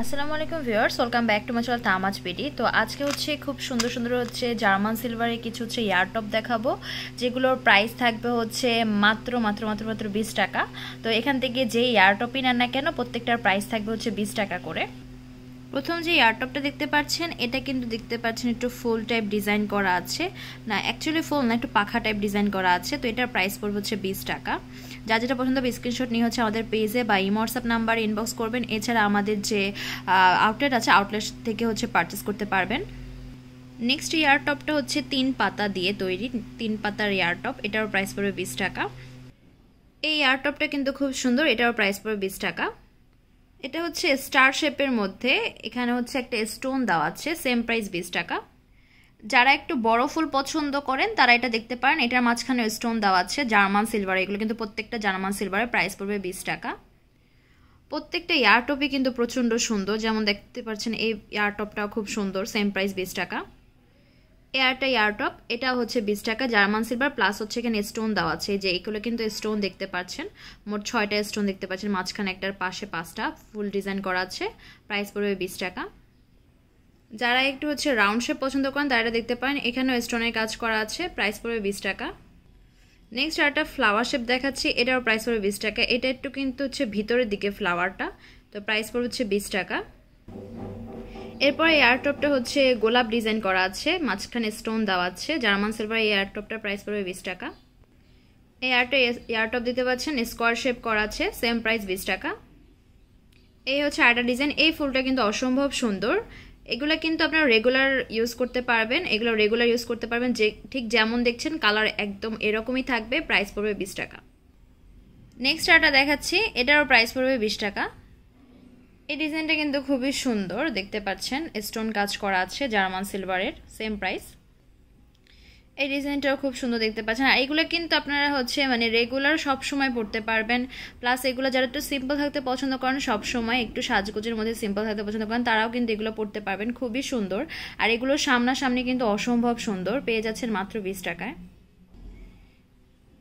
আসসালামু আলাইকুম viewers welcome back to মাচাল তামাজ পিডি তো আজকে হচ্ছে খুব সুন্দর সুন্দর হচ্ছে জার্মান সিলভারের কিছু হচ্ছে ইয়ার টপ দেখাবো যেগুলোর প্রাইস থাকবে হচ্ছে মাত্র মাত্র মাত্র মাত্র বিশ টাকা তো এখান থেকে যে ইয়ার টপই নেন না কেন প্রত্যেকটার প্রাইস থাকবে হচ্ছে বিশ টাকা করে প্রথম যে এয়ারটপটা দেখতে পাচ্ছেন এটা কিন্তু দেখতে পাচ্ছেন একটু ফুল টাইপ ডিজাইন করা আছে না অ্যাকচুয়ালি ফুল না একটু পাখা টাইপ ডিজাইন করা আছে তো এটার প্রাইস পড়বে হচ্ছে বিশ টাকা যা যেটা পছন্দ হবে স্ক্রিনশট নিয়ে হচ্ছে আমাদের পেজে বা ইমোয়াটসঅ্যাপ নাম্বারে ইনবক্স করবেন এছাড়া আমাদের যে আউটলেট আছে আউটলেট থেকে হচ্ছে পারচেস করতে পারবেন নেক্সট ইয়ার টপটা হচ্ছে তিন পাতা দিয়ে তৈরি তিন পাতার ইয়ার টপ এটারও প্রাইস পড়বে বিশ টাকা এই ইয়ার টপটা কিন্তু খুব সুন্দর এটারও প্রাইস পড়বে বিশ টাকা এটা হচ্ছে স্টার শেপের মধ্যে এখানে হচ্ছে একটা স্টোন দেওয়া আছে সেম প্রাইস বিশ টাকা যারা একটু বড় ফুল পছন্দ করেন তারা এটা দেখতে পারেন এটার মাঝখানে স্টোন দেওয়া আছে জার্মান সিলভার এগুলো কিন্তু প্রত্যেকটা জার্মান সিলভারের প্রাইস পড়বে বিশ টাকা প্রত্যেকটা ইয়ারটপই কিন্তু প্রচণ্ড সুন্দর যেমন দেখতে পাচ্ছেন এই ইয়ারটপটাও খুব সুন্দর সেম প্রাইস বিশ টাকা এয়ারটা এয়ারটপ এটা হচ্ছে বিশ টাকা জার্মান সিলভার প্লাস হচ্ছে এখানে স্টোন দেওয়া আছে যে এগুলো কিন্তু স্টোন দেখতে পাচ্ছেন মোট ছয়টা স্টোন দেখতে পাচ্ছেন মাঝখানে একটার পাশে পাঁচটা ফুল ডিজাইন করা আছে প্রাইস পড়বে বিশ টাকা যারা একটু হচ্ছে রাউন্ড শেপ পছন্দ করেন তারা দেখতে পারেন এখানেও স্টোনের কাজ করা আছে প্রাইস পড়বে বিশ টাকা নেক্সট একটা ফ্লাওয়ার শেপ দেখাচ্ছি এটারও প্রাইস পড়বে বিশ টাকা এটা একটু কিন্তু হচ্ছে ভিতরের দিকে ফ্লাওয়ারটা তো প্রাইস পড়বে হচ্ছে বিশ টাকা এরপর এই এয়ারটপটা হচ্ছে গোলাপ ডিজাইন করা আছে মাঝখানে স্টোন দেওয়া আছে জার্মান সিলভার এই এয়ারটপটার প্রাইস পড়বে বিশ টাকা এই এয়ারটা এয়ারটপ দিতে পাচ্ছেন স্কোয়ার শেপ করা আছে সেম প্রাইস বিশ টাকা এই হচ্ছে আরেকটা ডিজাইন এই ফুলটা কিন্তু অসম্ভব সুন্দর এগুলো কিন্তু আপনারা রেগুলার ইউজ করতে পারবেন এগুলো রেগুলার ইউজ করতে পারবেন যে ঠিক যেমন দেখছেন কালার একদম এরকমই থাকবে প্রাইস পড়বে বিশ টাকা নেক্সট আটা দেখাচ্ছি এটারও প্রাইস পড়বে বিশ টাকা এই ডিজাইনটা কিন্তু খুবই সুন্দর দেখতে পাচ্ছেন স্টোন কাজ করা আছে জার্মান সিলভারের সেম প্রাইস এই ডিজাইনটাও খুব সুন্দর দেখতে পাচ্ছেন আর এইগুলো কিন্তু আপনারা হচ্ছে মানে রেগুলার সব সময় পড়তে পারবেন প্লাস এগুলো যারা একটু সিম্পল থাকতে পছন্দ করেন সব সময় একটু সাজগোজের মধ্যে সিম্পল থাকতে পছন্দ করেন তারাও কিন্তু এগুলো পড়তে পারবেন খুবই সুন্দর আর এগুলো সামনাসামনি কিন্তু অসম্ভব সুন্দর পেয়ে যাচ্ছেন মাত্র বিশ টাকায়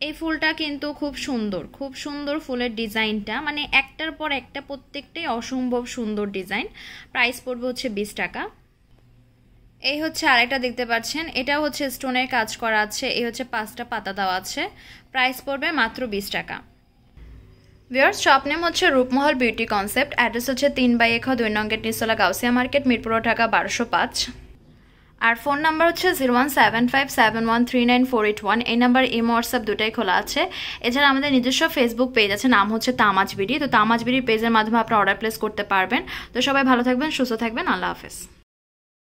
এই ফুলটা কিন্তু খুব সুন্দর খুব সুন্দর ফুলের ডিজাইনটা মানে একটার পর একটা প্রত্যেকটাই অসম্ভব সুন্দর ডিজাইন প্রাইস পড়বে হচ্ছে বিশ টাকা এই হচ্ছে আরেকটা দেখতে পাচ্ছেন এটা হচ্ছে স্টোনের কাজ করা আছে এই হচ্ছে পাঁচটা পাতা দেওয়া আছে প্রাইস পড়বে মাত্র বিশ টাকা ভিওর শপ নেম হচ্ছে রূপমহল বিউটি কনসেপ্ট অ্যাড্রেস হচ্ছে তিন বাই এক দুই নং গেট নিসলা গাউসিয়া মার্কেট মিরপুর ঢাকা বারোশো পাঁচ আর ফোন নাম্বার হচ্ছে zero one seven five seven one three nine four eight one এই নাম্বার এম হোয়াটসঅ্যাপ দুটাই খোলা আছে এছাড়া আমাদের নিজস্ব ফেসবুক পেজ আছে নাম হচ্ছে তামাজবিড়ি তো তামাজবিড়ি বিডির পেজের মাধ্যমে আপনারা অর্ডার প্লেস করতে পারবেন তো সবাই ভালো থাকবেন সুস্থ থাকবেন আল্লাহ হাফেজ